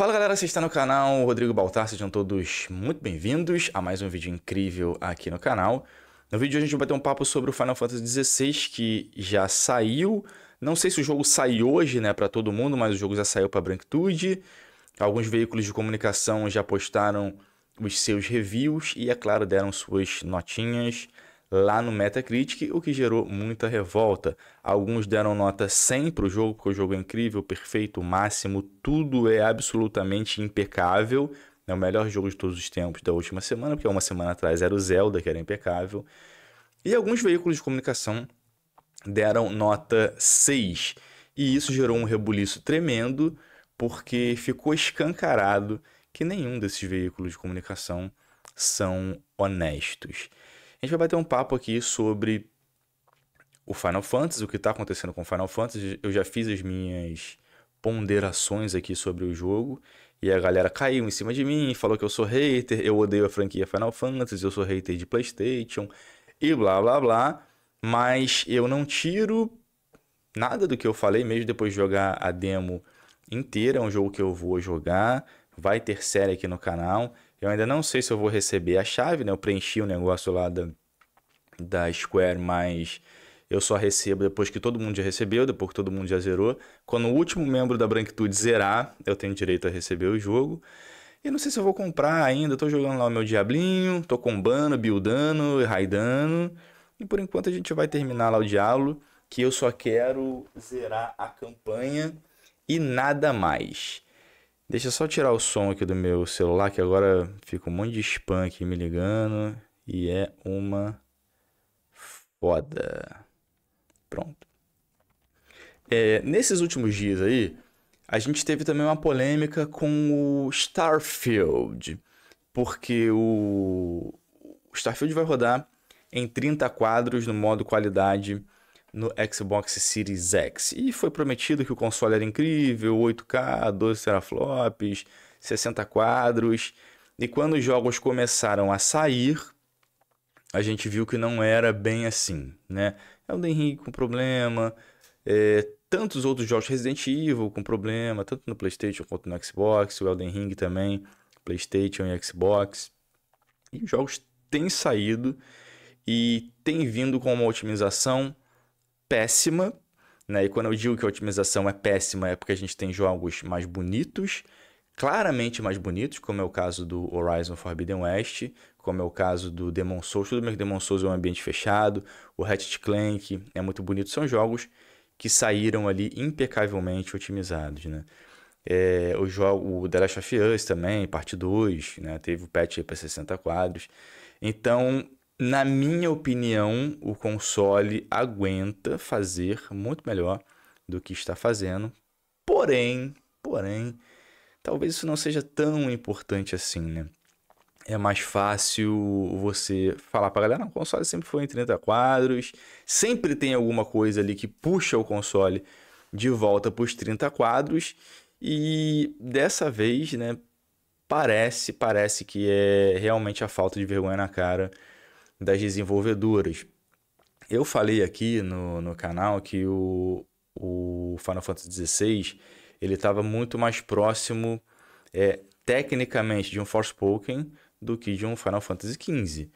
Fala galera, você está no canal Rodrigo Baltar, sejam todos muito bem-vindos a mais um vídeo incrível aqui no canal. No vídeo de hoje a gente vai ter um papo sobre o Final Fantasy XVI que já saiu. Não sei se o jogo sai hoje, né, para todo mundo, mas o jogo já saiu para a branquitude. Alguns veículos de comunicação já postaram os seus reviews e, é claro, deram suas notinhas lá no Metacritic, o que gerou muita revolta. Alguns deram nota 100 para o jogo, porque o jogo é incrível, perfeito, máximo, tudo é absolutamente impecável. É o melhor jogo de todos os tempos da última semana, porque uma semana atrás era o Zelda, que era impecável. E alguns veículos de comunicação deram nota 6. E isso gerou um rebuliço tremendo, porque ficou escancarado que nenhum desses veículos de comunicação são honestos. A gente vai bater um papo aqui sobre o Final Fantasy, o que está acontecendo com o Final Fantasy. Eu já fiz as minhas ponderações aqui sobre o jogo. E a galera caiu em cima de mim, falou que eu sou hater, eu odeio a franquia Final Fantasy, eu sou hater de PlayStation e blá blá blá. Mas eu não tiro nada do que eu falei, mesmo depois de jogar a demo inteira. É um jogo que eu vou jogar, vai ter série aqui no canal. Eu ainda não sei se eu vou receber a chave, né? Eu preenchi o um negócio lá da, da Square, mas eu só recebo depois que todo mundo já recebeu, depois que todo mundo já zerou. Quando o último membro da branquitude zerar, eu tenho direito a receber o jogo. E não sei se eu vou comprar ainda, tô jogando lá o meu diablinho, tô combando, buildando, raidando. E por enquanto a gente vai terminar lá o diálogo, que eu só quero zerar a campanha e nada mais. Deixa eu só tirar o som aqui do meu celular, que agora fica um monte de spam aqui me ligando. E é uma foda. Pronto. É, nesses últimos dias aí, a gente teve também uma polêmica com o Starfield. Porque o, o Starfield vai rodar em 30 quadros no modo qualidade no Xbox Series X. E foi prometido que o console era incrível, 8K, 12 teraflops, 60 quadros. E quando os jogos começaram a sair, a gente viu que não era bem assim, né? Elden Ring com problema, é, tantos outros jogos, Resident Evil com problema, tanto no PlayStation quanto no Xbox, o Elden Ring também, PlayStation e Xbox. E os jogos têm saído e têm vindo com uma otimização péssima, né? E quando eu digo que a otimização é péssima, é porque a gente tem jogos mais bonitos, claramente mais bonitos, como é o caso do Horizon Forbidden West, como é o caso do Demon Souls, tudo bem que Demon Souls é um ambiente fechado, o Hatchet Clank é muito bonito, são jogos que saíram ali impecavelmente otimizados, né? É, o, jogo, o The Last of Us também, parte 2, né? teve o patch para 60 quadros. Então, na minha opinião, o console aguenta fazer muito melhor do que está fazendo. Porém, porém, talvez isso não seja tão importante assim, né? É mais fácil você falar para galera, o console sempre foi em 30 quadros, sempre tem alguma coisa ali que puxa o console de volta para os 30 quadros e dessa vez, né, parece, parece que é realmente a falta de vergonha na cara das desenvolvedoras. Eu falei aqui no, no canal que o, o Final Fantasy XVI ele estava muito mais próximo é, tecnicamente de um Forspoken do que de um Final Fantasy XV.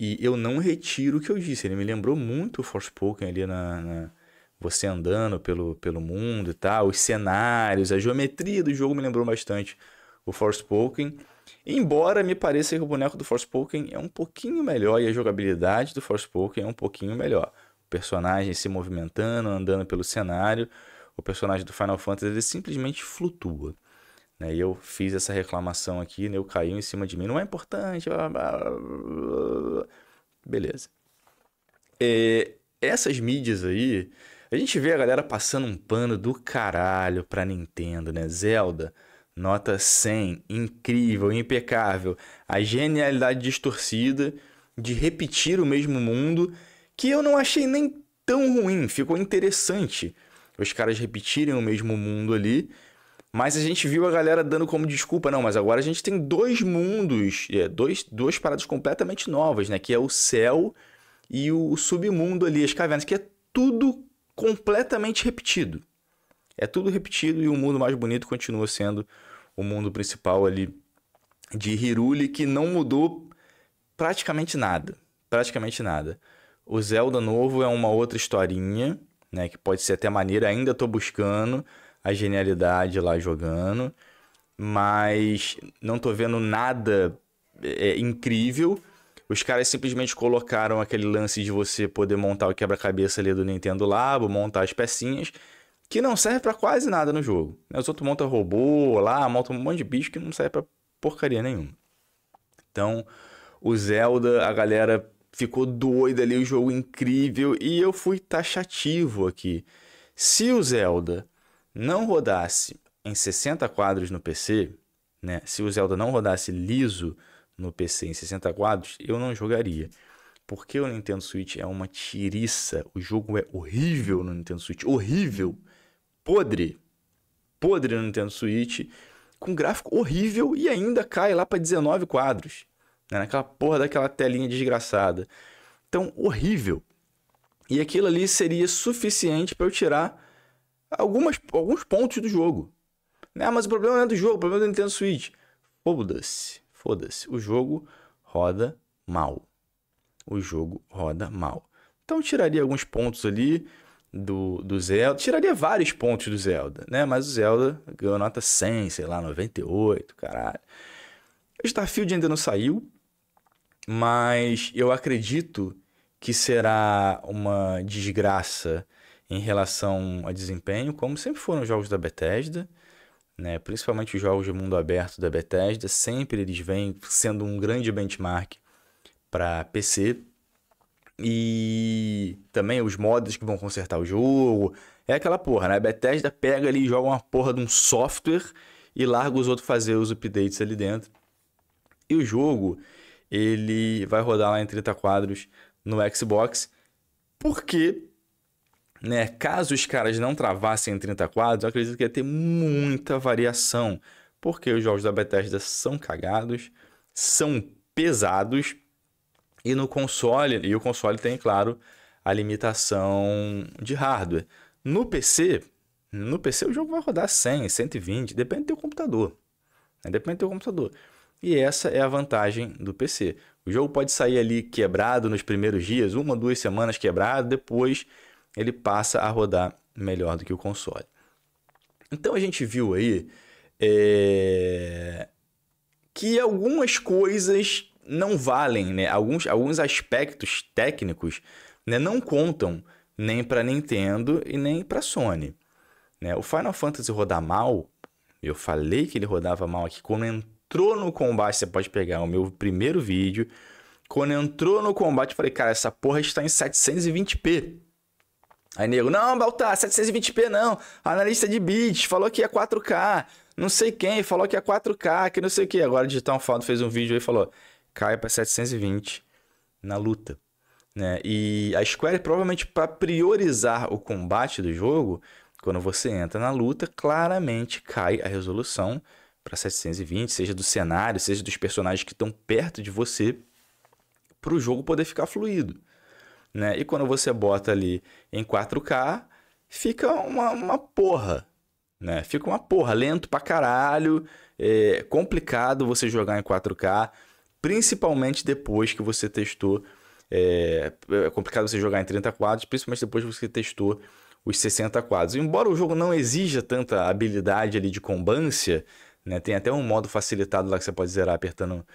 E eu não retiro o que eu disse, ele me lembrou muito o Forspoken ali na, na você andando pelo, pelo mundo e tal, os cenários, a geometria do jogo me lembrou bastante o Forspoken. Spoken Embora me pareça que o boneco do Forspoken é um pouquinho melhor e a jogabilidade do Forspoken é um pouquinho melhor. O personagem se movimentando, andando pelo cenário, o personagem do Final Fantasy ele simplesmente flutua. Né? E eu fiz essa reclamação aqui, né? eu caiu em cima de mim, não é importante. Blá, blá, blá, Beleza. É, essas mídias aí, a gente vê a galera passando um pano do caralho pra Nintendo, né? Zelda Nota 100, incrível, impecável. A genialidade distorcida de repetir o mesmo mundo, que eu não achei nem tão ruim, ficou interessante os caras repetirem o mesmo mundo ali. Mas a gente viu a galera dando como desculpa, não, mas agora a gente tem dois mundos, é, dois, duas paradas completamente novas, né? Que é o céu e o submundo ali, as cavernas, que é tudo completamente repetido. É tudo repetido e o mundo mais bonito continua sendo o mundo principal ali de Hiruli, que não mudou praticamente nada. Praticamente nada. O Zelda novo é uma outra historinha, né? Que pode ser até maneira, ainda tô buscando a genialidade lá jogando. Mas não tô vendo nada é, incrível. Os caras simplesmente colocaram aquele lance de você poder montar o quebra-cabeça ali do Nintendo Labo, montar as pecinhas que não serve para quase nada no jogo. Né? Os outros montam robô lá, montam um monte de bicho que não serve pra porcaria nenhuma. Então, o Zelda, a galera ficou doida ali, o jogo incrível, e eu fui taxativo tá aqui. Se o Zelda não rodasse em 60 quadros no PC, né? Se o Zelda não rodasse liso no PC em 60 quadros, eu não jogaria. Porque o Nintendo Switch é uma tiriça. O jogo é horrível no Nintendo Switch. Horrível! podre, podre no Nintendo Switch, com gráfico horrível e ainda cai lá para 19 quadros, né? naquela porra daquela telinha desgraçada. Então, horrível. E aquilo ali seria suficiente para eu tirar algumas, alguns pontos do jogo. Né? Mas o problema não é do jogo, o problema é do Nintendo Switch. Foda-se, foda-se. O jogo roda mal. O jogo roda mal. Então, tiraria alguns pontos ali do, do Zelda. Tiraria vários pontos do Zelda, né? Mas o Zelda ganhou nota 100, sei lá, 98, caralho. O Starfield ainda não saiu, mas eu acredito que será uma desgraça em relação a desempenho, como sempre foram os jogos da Bethesda, né? principalmente os jogos de mundo aberto da Bethesda, sempre eles vêm sendo um grande benchmark para PC e também os mods que vão consertar o jogo. É aquela porra, né? A Bethesda pega ali e joga uma porra de um software e larga os outros fazer os updates ali dentro. E o jogo, ele vai rodar lá em 30 quadros no Xbox. Porque, né, caso os caras não travassem em 30 quadros, eu acredito que ia ter muita variação. Porque os jogos da Bethesda são cagados, são pesados e no console, e o console tem, claro, a limitação de hardware. No PC, no PC o jogo vai rodar 100, 120, depende do teu computador. Né? Depende do teu computador. E essa é a vantagem do PC. O jogo pode sair ali quebrado nos primeiros dias, uma, duas semanas quebrado, depois ele passa a rodar melhor do que o console. Então a gente viu aí é... que algumas coisas não valem, né? Alguns, alguns aspectos técnicos né, não contam nem para Nintendo e nem para Sony. Né? O Final Fantasy rodar mal, eu falei que ele rodava mal aqui. Quando entrou no combate, você pode pegar o meu primeiro vídeo. Quando entrou no combate, eu falei, cara, essa porra está em 720p. Aí nego, não, Baltar, 720p não. Analista de bits, falou que é 4K. Não sei quem, falou que é 4K, que não sei o que. Agora o Digital foto fez um vídeo e falou: caia para 720 na luta. Né? E a Square, provavelmente, para priorizar o combate do jogo, quando você entra na luta, claramente cai a resolução para 720, seja do cenário, seja dos personagens que estão perto de você, para o jogo poder ficar fluido. Né? E quando você bota ali em 4K, fica uma, uma porra. Né? Fica uma porra, lento pra caralho, é complicado você jogar em 4K principalmente depois que você testou. É, é complicado você jogar em 30 quadros, principalmente depois que você testou os 60 quadros. Embora o jogo não exija tanta habilidade ali de combância, né? tem até um modo facilitado lá que você pode zerar apertando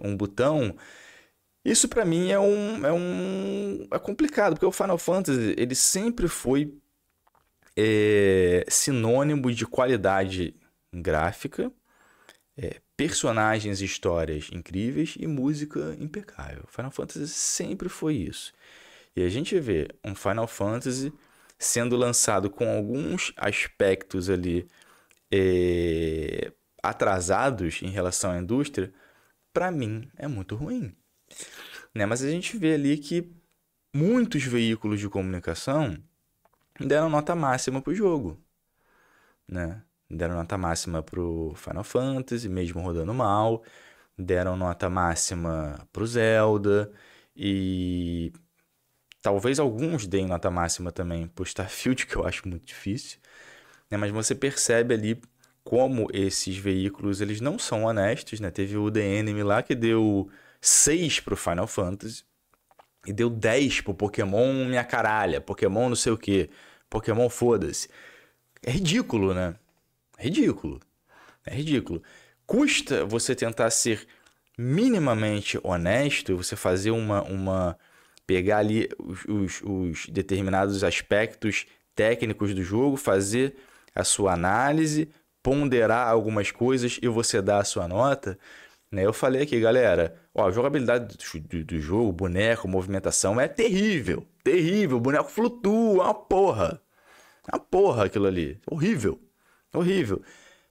um botão. Isso para mim é um, é um. é complicado, porque o Final Fantasy ele sempre foi é, sinônimo de qualidade gráfica, é, personagens e histórias incríveis e música impecável. Final Fantasy sempre foi isso. E a gente vê um Final Fantasy sendo lançado com alguns aspectos ali é, atrasados em relação à indústria, para mim é muito ruim. Né? Mas a gente vê ali que muitos veículos de comunicação deram nota máxima para o jogo. Né? Deram nota máxima pro Final Fantasy, mesmo rodando mal. Deram nota máxima pro Zelda. E talvez alguns deem nota máxima também pro Starfield, que eu acho muito difícil. Né? Mas você percebe ali como esses veículos eles não são honestos, né? Teve o The Enemy lá que deu 6 pro Final Fantasy e deu 10 pro Pokémon minha caralha, Pokémon não sei o que, Pokémon foda-se. É ridículo, né? Ridículo. É ridículo. Custa você tentar ser minimamente honesto você fazer uma. uma pegar ali os, os, os determinados aspectos técnicos do jogo, fazer a sua análise, ponderar algumas coisas e você dar a sua nota. Né? Eu falei aqui, galera, ó, a jogabilidade do, do, do jogo, boneco, movimentação é terrível. Terrível, o boneco flutua, é uma porra. É uma porra aquilo ali. Horrível. Horrível.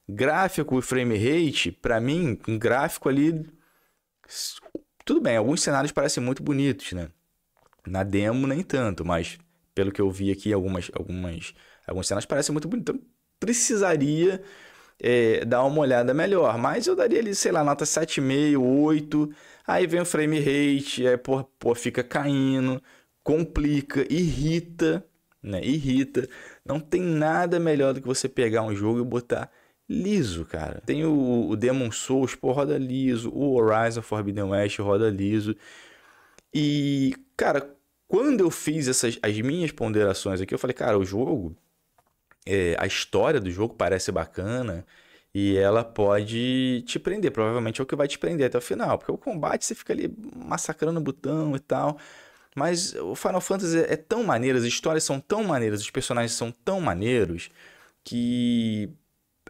Gráfico e frame rate, para mim, um gráfico ali. Tudo bem, alguns cenários parecem muito bonitos, né? Na demo, nem tanto, mas pelo que eu vi aqui, algumas, algumas, alguns cenários parecem muito bonitos. Então, precisaria é, dar uma olhada melhor. Mas eu daria ali, sei lá, nota 7,5, 8. Aí vem o frame rate, aí pô, pô, fica caindo, complica, irrita né? Irrita. Não tem nada melhor do que você pegar um jogo e botar liso, cara. Tem o, o Demon Souls, pô, roda liso. O Horizon Forbidden West roda liso. E, cara, quando eu fiz essas as minhas ponderações aqui, eu falei, cara, o jogo, é, a história do jogo parece bacana e ela pode te prender. Provavelmente é o que vai te prender até o final, porque o combate você fica ali massacrando o botão e tal. Mas o Final Fantasy é tão maneiro, as histórias são tão maneiras, os personagens são tão maneiros que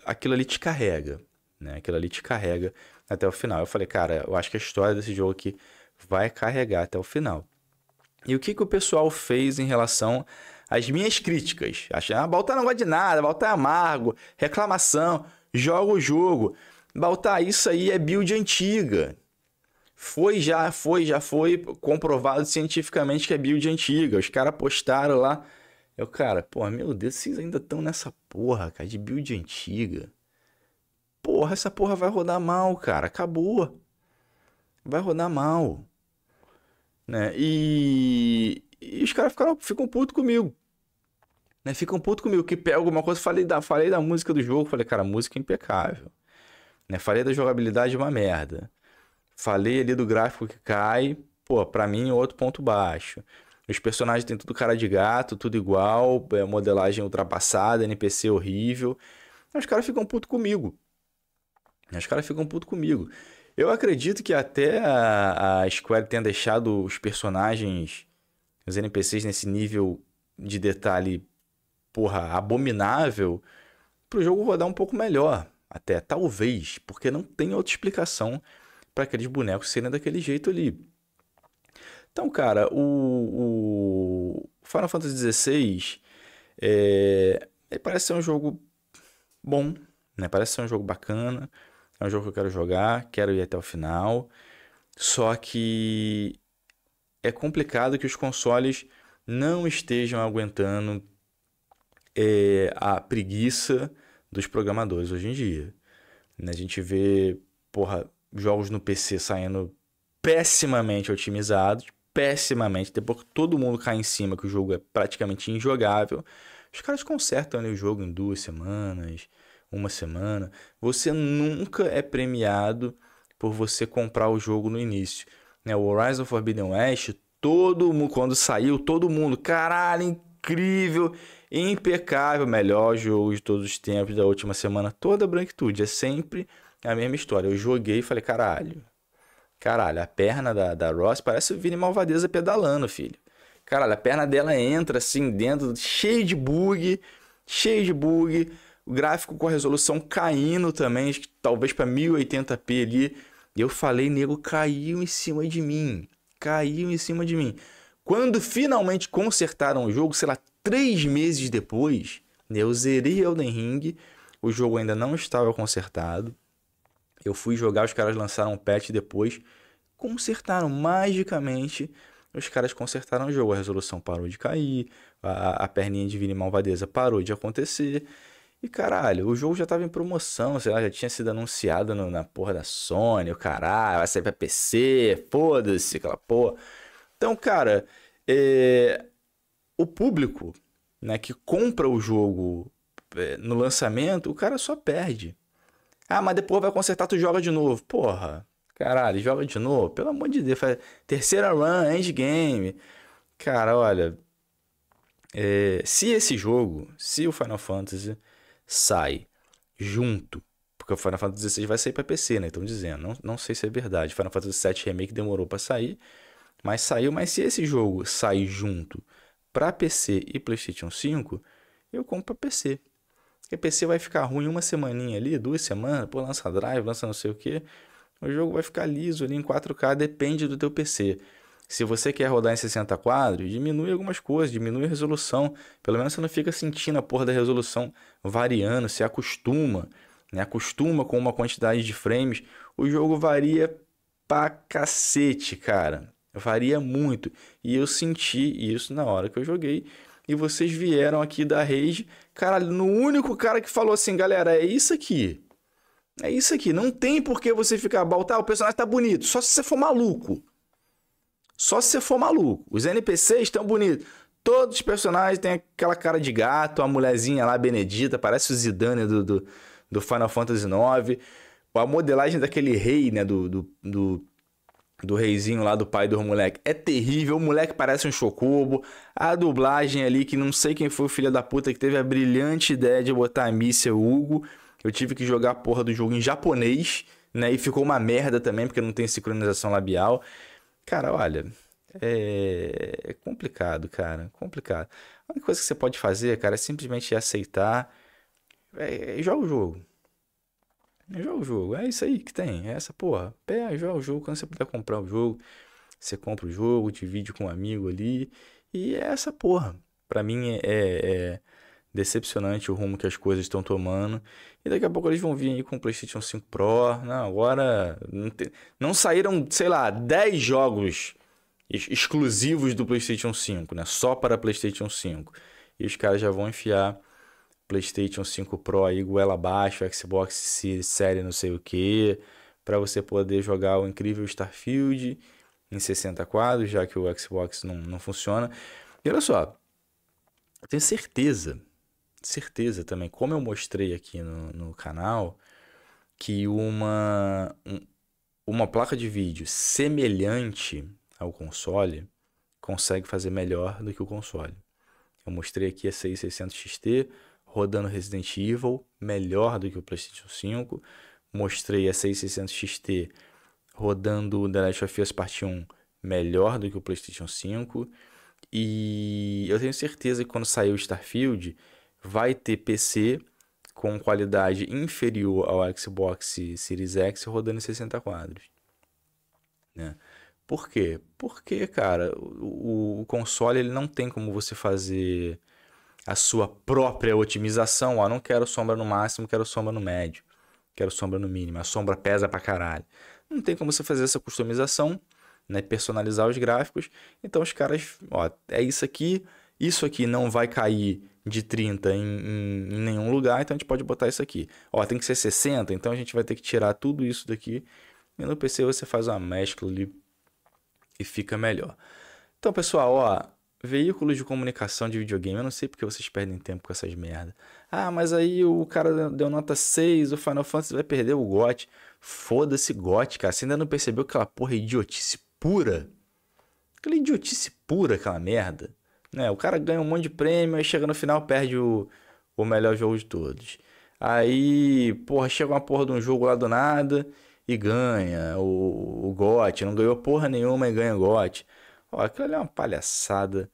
aquilo ali te carrega, né? Aquilo ali te carrega até o final. Eu falei, cara, eu acho que a história desse jogo aqui vai carregar até o final. E o que, que o pessoal fez em relação às minhas críticas? Achei, ah, Baltar não gosta de nada, Baltar é amargo, reclamação, joga o jogo. Baltar, isso aí é build antiga. Foi já, foi, já foi comprovado cientificamente que é build antiga. Os caras postaram lá. Eu, cara, pô, meu Deus, vocês ainda estão nessa porra, cara, de build antiga. Porra, essa porra vai rodar mal, cara. Acabou. Vai rodar mal. Né? E, e os caras ficaram, ficam putos comigo. Né? Ficam putos comigo. Que pega alguma coisa. Falei da, falei da música do jogo. Falei, cara, música é impecável. Né? Falei da jogabilidade, uma merda. Falei ali do gráfico que cai, pô, para mim é outro ponto baixo. Os personagens têm tudo cara de gato, tudo igual, é, modelagem ultrapassada, NPC horrível. Os caras ficam puto comigo. Os caras ficam puto comigo. Eu acredito que até a, a Square tenha deixado os personagens, os NPCs nesse nível de detalhe, porra, abominável, pro jogo rodar um pouco melhor. Até, talvez, porque não tem outra explicação para aqueles bonecos serem daquele jeito ali. Então, cara, o, o Final Fantasy XVI é, parece ser um jogo bom, né? Parece ser um jogo bacana, é um jogo que eu quero jogar, quero ir até o final. Só que é complicado que os consoles não estejam aguentando é, a preguiça dos programadores hoje em dia. Né? A gente vê, porra, jogos no PC saindo pessimamente otimizados, pessimamente, depois que todo mundo cai em cima, que o jogo é praticamente injogável, os caras consertam o jogo em duas semanas, uma semana. Você nunca é premiado por você comprar o jogo no início. Né? O Horizon Forbidden West, todo mundo, quando saiu, todo mundo, caralho, incrível, impecável, melhor jogo de todos os tempos da última semana toda a branquitude. É sempre é a mesma história. Eu joguei e falei, caralho. Caralho, a perna da, da Ross parece o Vini Malvadeza pedalando, filho. Caralho, a perna dela entra assim dentro, cheio de bug, cheio de bug. O gráfico com a resolução caindo também, talvez para 1080p ali. Eu falei, nego, caiu em cima de mim. Caiu em cima de mim. Quando finalmente consertaram o jogo, sei lá, três meses depois, eu zerei Elden Ring. O jogo ainda não estava consertado. Eu fui jogar, os caras lançaram um patch depois, consertaram magicamente. Os caras consertaram o jogo, a resolução parou de cair, a, a perninha de Vini Malvadeza parou de acontecer. E caralho, o jogo já tava em promoção, sei lá, já tinha sido anunciado no, na porra da Sony, o caralho, vai sair pra PC, foda-se, aquela porra. Então, cara, é, o público né, que compra o jogo é, no lançamento, o cara só perde. Ah, mas depois vai consertar, tu joga de novo. Porra, caralho, joga de novo. Pelo amor de Deus, faz... terceira run, endgame. Cara, olha. É... se esse jogo, se o Final Fantasy sai junto, porque o Final Fantasy XVI vai sair para PC, né? Estão dizendo. Não, não sei se é verdade. Final Fantasy VII Remake demorou para sair, mas saiu. Mas se esse jogo sair junto para PC e PlayStation 5, eu compro para PC. Porque PC vai ficar ruim uma semaninha ali, duas semanas, pô, lança drive, lança não sei o que. O jogo vai ficar liso ali em 4K, depende do teu PC. Se você quer rodar em 60 quadros, diminui algumas coisas, diminui a resolução. Pelo menos você não fica sentindo a porra da resolução variando, se acostuma, né? Acostuma com uma quantidade de frames. O jogo varia pra cacete, cara. Varia muito. E eu senti isso na hora que eu joguei e vocês vieram aqui da rede. Caralho, no único cara que falou assim, galera, é isso aqui. É isso aqui. Não tem por que você ficar baltar, tá, o personagem tá bonito. Só se você for maluco. Só se você for maluco. Os NPCs estão bonitos. Todos os personagens têm aquela cara de gato, a mulherzinha lá, Benedita, parece o Zidane do, do, do Final Fantasy IX. A modelagem daquele rei, né, do, do, do do reizinho lá, do pai do moleque. É terrível, o moleque parece um chocobo. A dublagem ali, que não sei quem foi o filho da puta que teve a brilhante ideia de botar a missa Hugo. Eu tive que jogar a porra do jogo em japonês, né? E ficou uma merda também, porque não tem sincronização labial. Cara, olha, é, é complicado, cara, complicado. A única coisa que você pode fazer, cara, é simplesmente aceitar. é, é joga o jogo, é joga o jogo. É isso aí que tem. É essa porra. pé joga o jogo. Quando você puder comprar o jogo, você compra o jogo, divide com um amigo ali. E é essa porra. Pra mim é, é, é decepcionante o rumo que as coisas estão tomando. E daqui a pouco eles vão vir aí com o PlayStation 5 Pro. agora Não, não saíram, sei lá, 10 jogos exclusivos do PlayStation 5, né? Só para PlayStation 5. E os caras já vão enfiar PlayStation 5 Pro aí goela abaixo, Xbox Série não sei o que, para você poder jogar o incrível Starfield em 60 quadros, já que o Xbox não, não funciona. E olha só, eu tenho certeza, certeza também, como eu mostrei aqui no, no canal, que uma, um, uma placa de vídeo semelhante ao console consegue fazer melhor do que o console. Eu mostrei aqui a 6600 XT, rodando Resident Evil, melhor do que o PlayStation 5. Mostrei a 6600 XT rodando The Last of Us Part 1, melhor do que o PlayStation 5. E eu tenho certeza que quando sair o Starfield, vai ter PC com qualidade inferior ao Xbox Series X rodando em 60 quadros. Né? Por quê? Porque, cara, o, o console ele não tem como você fazer a sua própria otimização. Ó, não quero sombra no máximo, quero sombra no médio, quero sombra no mínimo. A sombra pesa pra caralho. Não tem como você fazer essa customização, né? Personalizar os gráficos. Então os caras, ó, é isso aqui, isso aqui não vai cair de 30 em, em, em nenhum lugar, então a gente pode botar isso aqui. Ó, tem que ser 60, então a gente vai ter que tirar tudo isso daqui. E no PC você faz uma mescla ali e fica melhor. Então, pessoal, ó, Veículos de comunicação de videogame, eu não sei porque vocês perdem tempo com essas merdas. Ah, mas aí o cara deu nota 6, o Final Fantasy vai perder o GOT. Foda-se GOT, cara. Você ainda não percebeu aquela porra idiotice pura? Aquela idiotice pura, aquela merda. Né? O cara ganha um monte de prêmio, e chega no final perde o, o melhor jogo de todos. Aí, porra, chega uma porra de um jogo lá do nada e ganha o, o GOT. Não ganhou porra nenhuma e ganha GOT. Ó, aquilo ali é uma palhaçada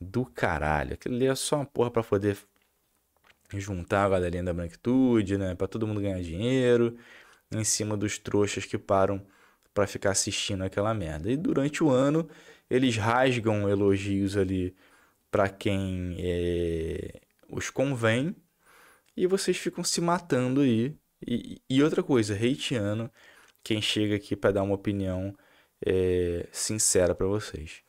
do caralho. Aquilo ali é só uma porra pra poder juntar a galerinha da branquitude, né? Pra todo mundo ganhar dinheiro em cima dos trouxas que param para ficar assistindo aquela merda. E durante o ano eles rasgam elogios ali para quem é, os convém e vocês ficam se matando aí. E, e outra coisa, hateando quem chega aqui para dar uma opinião é, sincera para vocês.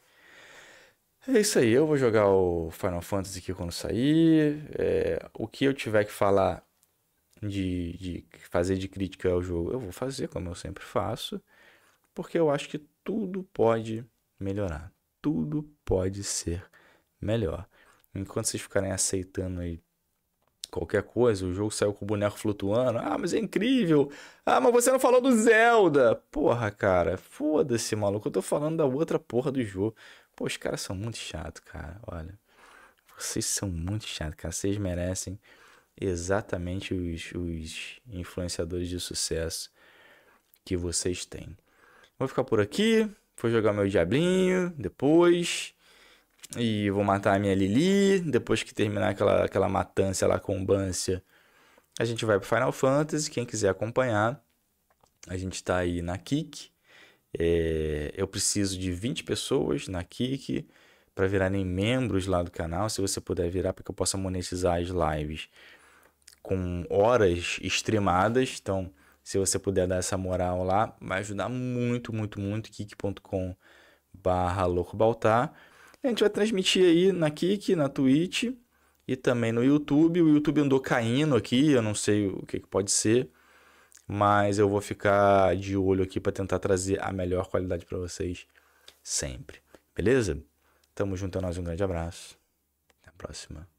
É isso aí, eu vou jogar o Final Fantasy aqui quando sair. É, o que eu tiver que falar de, de, fazer de crítica ao jogo, eu vou fazer, como eu sempre faço, porque eu acho que tudo pode melhorar, tudo pode ser melhor. Enquanto vocês ficarem aceitando aí qualquer coisa, o jogo saiu com o boneco flutuando. Ah, mas é incrível. Ah, mas você não falou do Zelda. Porra, cara, foda-se, maluco. Eu tô falando da outra porra do jogo. Pô, os caras são muito chato, cara. Olha, vocês são muito chato, cara. Vocês merecem exatamente os, os influenciadores de sucesso que vocês têm. Vou ficar por aqui. Vou jogar meu diablinho depois. E vou matar a minha Lili. Depois que terminar aquela, aquela matança lá com o Bância, a gente vai pro Final Fantasy. Quem quiser acompanhar, a gente tá aí na Kik. É, eu preciso de 20 pessoas na Kik para virarem membros lá do canal. Se você puder virar, para que eu possa monetizar as lives com horas extremadas Então, se você puder dar essa moral lá, vai ajudar muito, muito, muito. kik.com barra baltar a gente vai transmitir aí na Kik, na Twitch e também no YouTube. O YouTube andou caindo aqui, eu não sei o que, que pode ser, mas eu vou ficar de olho aqui para tentar trazer a melhor qualidade para vocês sempre. Beleza? Tamo junto, a é nós um grande abraço. Até a próxima.